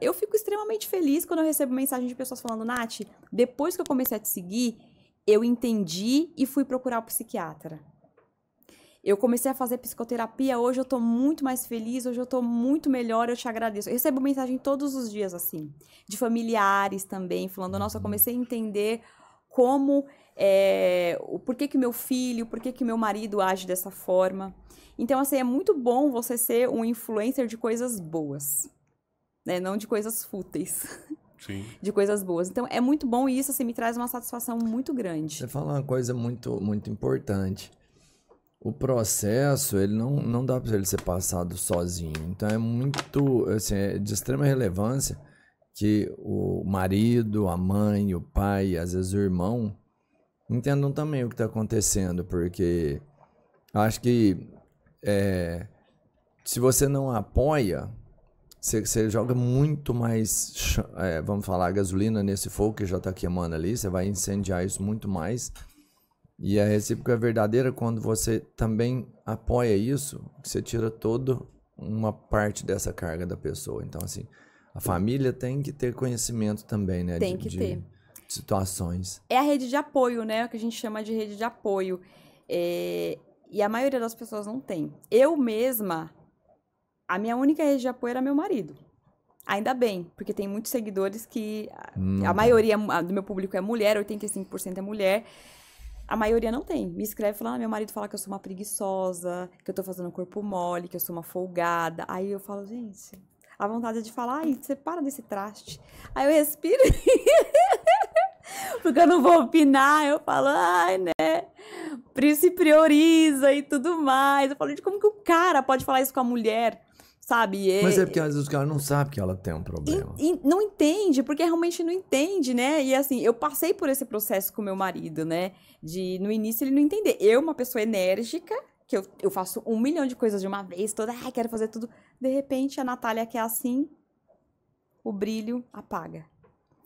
Eu fico extremamente feliz quando eu recebo mensagem de pessoas falando, Nath, depois que eu comecei a te seguir, eu entendi e fui procurar o psiquiatra. Eu comecei a fazer psicoterapia, hoje eu tô muito mais feliz, hoje eu tô muito melhor, eu te agradeço. Eu recebo mensagem todos os dias, assim, de familiares também, falando, nossa, eu comecei a entender como, é, o porquê que meu filho, por que que meu marido age dessa forma. Então, assim, é muito bom você ser um influencer de coisas boas né? Não de coisas fúteis. Sim. De coisas boas. Então é muito bom e isso assim, me traz uma satisfação muito grande. Você fala uma coisa muito, muito importante. O processo, ele não, não dá para ele ser passado sozinho. Então é muito, assim, é de extrema relevância que o marido, a mãe, o pai, às vezes o irmão, entendam também o que está acontecendo, porque acho que é, se você não apoia, você, você joga muito mais, é, vamos falar, gasolina nesse fogo que já está queimando ali. Você vai incendiar isso muito mais. E a recíproca é verdadeira quando você também apoia isso, você tira toda uma parte dessa carga da pessoa. Então, assim, a família tem que ter conhecimento também, né? Tem de, que de ter. Situações. É a rede de apoio, né? O que a gente chama de rede de apoio. É... E a maioria das pessoas não tem. Eu mesma a minha única rede de apoio era meu marido. Ainda bem, porque tem muitos seguidores que. A hum. maioria do meu público é mulher, 85% é mulher. A maioria não tem. Me escreve falando, ah, meu marido fala que eu sou uma preguiçosa, que eu tô fazendo corpo mole, que eu sou uma folgada. Aí eu falo, gente, a vontade é de falar, ai, você para desse traste. Aí eu respiro. porque eu não vou opinar. Eu falo, ai, né? Se prioriza e tudo mais. Eu falo, de como que o cara pode falar isso com a mulher? sabe? É... Mas é porque às vezes o cara não sabe que ela tem um problema. E, e não entende, porque realmente não entende, né? E assim, eu passei por esse processo com meu marido, né? De no início ele não entender. Eu, uma pessoa enérgica, que eu, eu faço um milhão de coisas de uma vez, toda, ai, quero fazer tudo. De repente, a Natália que é assim, o brilho apaga.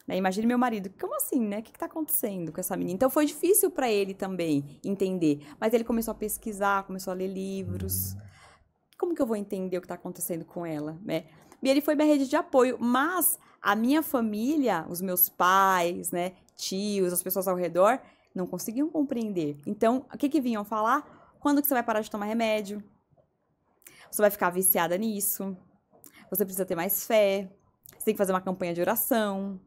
Né? Imagine meu marido, como assim, né? O que está acontecendo com essa menina? Então foi difícil para ele também entender. Mas ele começou a pesquisar, começou a ler livros. Hum como que eu vou entender o que está acontecendo com ela, né? E ele foi minha rede de apoio, mas a minha família, os meus pais, né, tios, as pessoas ao redor, não conseguiam compreender. Então, o que que vinham falar? Quando que você vai parar de tomar remédio? Você vai ficar viciada nisso? Você precisa ter mais fé? Você tem que fazer uma campanha de oração.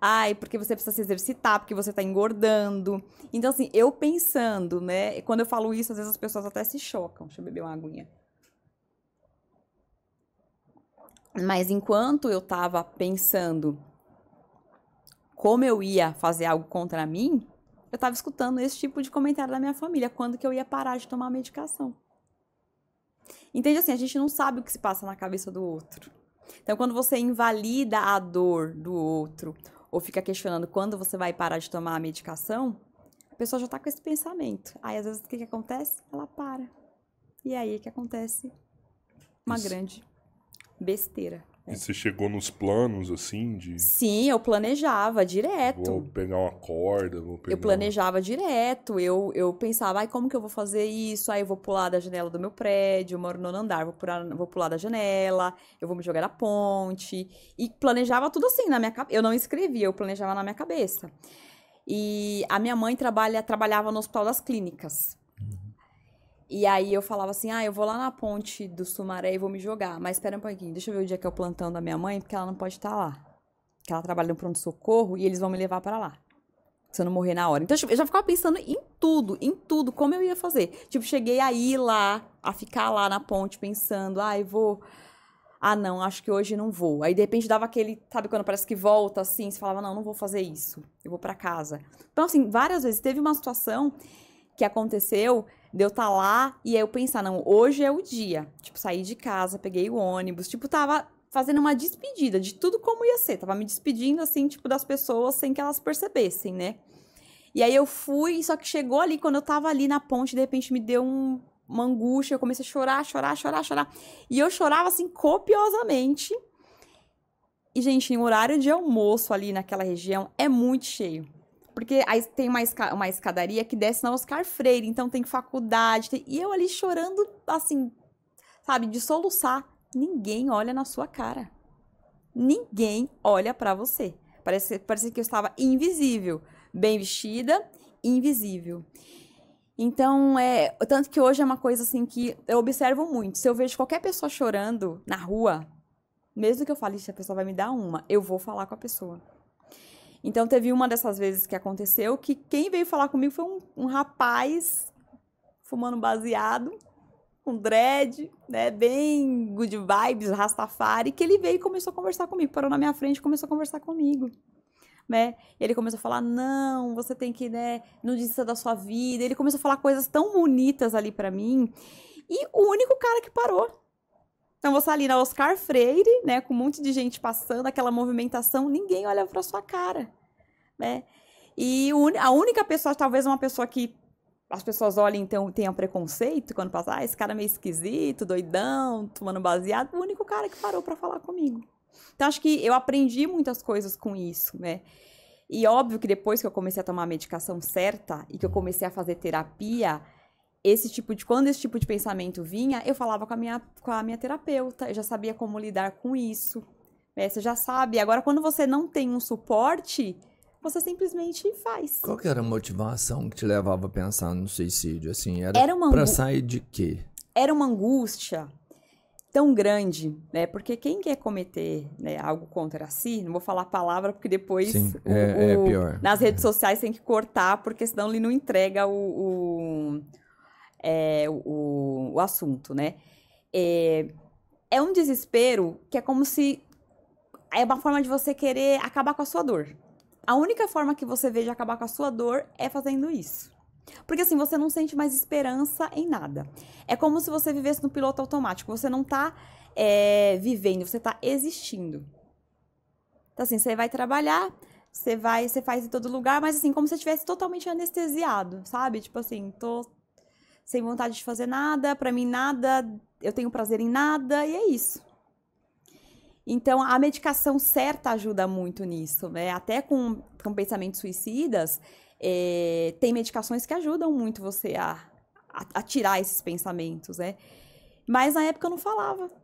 Ai, porque você precisa se exercitar, porque você tá engordando. Então, assim, eu pensando, né? Quando eu falo isso, às vezes as pessoas até se chocam. Deixa eu beber uma aguinha. Mas enquanto eu estava pensando como eu ia fazer algo contra mim, eu estava escutando esse tipo de comentário da minha família, quando que eu ia parar de tomar a medicação. Entende assim, a gente não sabe o que se passa na cabeça do outro. Então, quando você invalida a dor do outro, ou fica questionando quando você vai parar de tomar a medicação, a pessoa já está com esse pensamento. Aí, às vezes, o que, que acontece? Ela para. E aí, o é que acontece? Uma Isso. grande besteira. E né? você chegou nos planos, assim, de... Sim, eu planejava direto. Vou pegar uma corda, vou pegar... Eu planejava direto, eu, eu pensava, ai, como que eu vou fazer isso? Aí eu vou pular da janela do meu prédio, moro no andar, vou pular, vou pular da janela, eu vou me jogar na ponte. E planejava tudo assim na minha cabeça. Eu não escrevia, eu planejava na minha cabeça. E a minha mãe trabalha, trabalhava no Hospital das Clínicas. E aí eu falava assim, ah, eu vou lá na ponte do Sumaré e vou me jogar. Mas espera um pouquinho, deixa eu ver o dia que é o plantão da minha mãe, porque ela não pode estar lá. Porque ela trabalha no pronto-socorro e eles vão me levar para lá. Se eu não morrer na hora. Então eu já ficava pensando em tudo, em tudo, como eu ia fazer. Tipo, cheguei a ir lá, a ficar lá na ponte pensando, ah, eu vou... Ah, não, acho que hoje não vou. Aí de repente dava aquele, sabe, quando parece que volta assim, você falava, não, não vou fazer isso, eu vou para casa. Então, assim, várias vezes teve uma situação que aconteceu de eu estar tá lá e eu pensar, não, hoje é o dia. Tipo, saí de casa, peguei o ônibus, tipo, tava fazendo uma despedida de tudo como ia ser. Tava me despedindo, assim, tipo, das pessoas sem que elas percebessem, né? E aí eu fui, só que chegou ali, quando eu tava ali na ponte, de repente me deu um, uma angústia, eu comecei a chorar, chorar, chorar, chorar. E eu chorava, assim, copiosamente. E, gente, em horário de almoço ali naquela região é muito cheio. Porque aí tem uma, esca uma escadaria que desce na Oscar Freire, então tem faculdade. Tem... E eu ali chorando, assim, sabe, de soluçar. Ninguém olha na sua cara. Ninguém olha para você. Parece, parece que eu estava invisível. Bem vestida, invisível. Então, é, tanto que hoje é uma coisa assim que eu observo muito. Se eu vejo qualquer pessoa chorando na rua, mesmo que eu fale, se a pessoa vai me dar uma, eu vou falar com a pessoa. Então teve uma dessas vezes que aconteceu que quem veio falar comigo foi um, um rapaz fumando baseado, com dread, né, bem good vibes, rastafari, que ele veio e começou a conversar comigo, parou na minha frente e começou a conversar comigo. Né? Ele começou a falar: "Não, você tem que, né, não desista da sua vida". Ele começou a falar coisas tão bonitas ali para mim. E o único cara que parou então você ali na Oscar Freire, né, com um monte de gente passando, aquela movimentação, ninguém olha para sua cara, né? E a única pessoa, talvez uma pessoa que as pessoas olhem então tenham preconceito quando passar, ah, esse cara é meio esquisito, doidão, tomando baseado, o único cara que parou para falar comigo. Então acho que eu aprendi muitas coisas com isso, né? E óbvio que depois que eu comecei a tomar a medicação certa e que eu comecei a fazer terapia, esse tipo de quando esse tipo de pensamento vinha, eu falava com a minha com a minha terapeuta, eu já sabia como lidar com isso. É, você já sabe. Agora quando você não tem um suporte, você simplesmente faz. Qual que era a motivação que te levava a pensar no suicídio assim? Era, era para sair de quê? Era uma angústia tão grande, né? Porque quem quer cometer né, algo contra si, não vou falar a palavra porque depois Sim, o, é, o, é pior. nas redes sociais tem que cortar, porque senão ele não entrega o, o é, o, o assunto, né? É, é um desespero que é como se. É uma forma de você querer acabar com a sua dor. A única forma que você vê de acabar com a sua dor é fazendo isso. Porque assim, você não sente mais esperança em nada. É como se você vivesse no piloto automático. Você não tá é, vivendo, você tá existindo. Então, assim, você vai trabalhar, você vai, você faz em todo lugar, mas assim, como se você estivesse totalmente anestesiado, sabe? Tipo assim, tô sem vontade de fazer nada, para mim nada, eu tenho prazer em nada e é isso. Então a medicação certa ajuda muito nisso, né? Até com, com pensamentos suicidas, é, tem medicações que ajudam muito você a, a, a tirar esses pensamentos, né? Mas na época eu não falava.